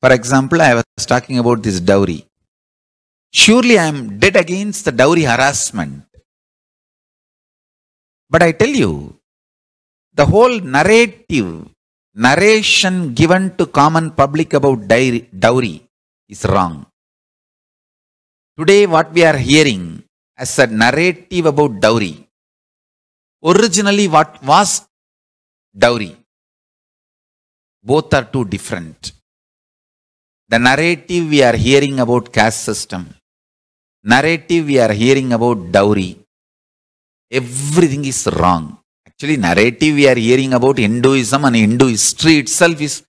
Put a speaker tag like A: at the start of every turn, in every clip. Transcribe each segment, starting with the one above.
A: For example, I was talking about this dowry. Surely I am dead against the dowry harassment. But I tell you, the whole narrative, narration given to common public about dowry is wrong. Today what we are hearing as a narrative about dowry, originally what was dowry, both are too different the narrative we are hearing about caste system, narrative we are hearing about dowry, everything is wrong. Actually, narrative we are hearing about Hinduism and Hindu history itself is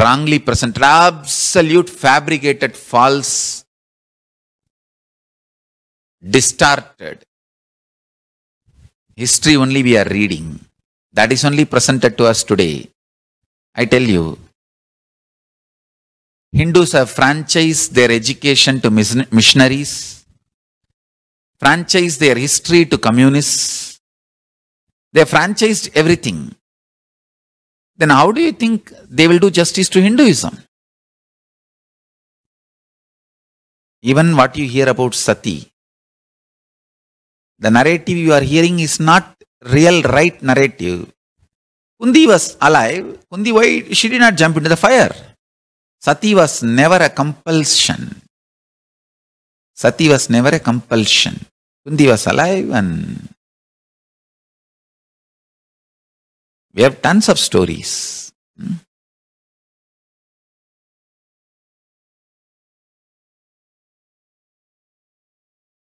A: wrongly presented, absolute fabricated, false,
B: distorted.
A: History only we are reading. That is only presented to us today. I tell you, Hindus have franchised their education to missionaries, franchised their history to communists. They have franchised everything.
B: Then how do you think they will do justice to Hinduism? Even what you hear about sati,
A: the narrative you are hearing is not real right narrative. Kundi was alive. Kundi, why she did not jump into the fire? Sati was
B: never a compulsion. Sati was never a compulsion. Kunti was alive and we have tons of stories.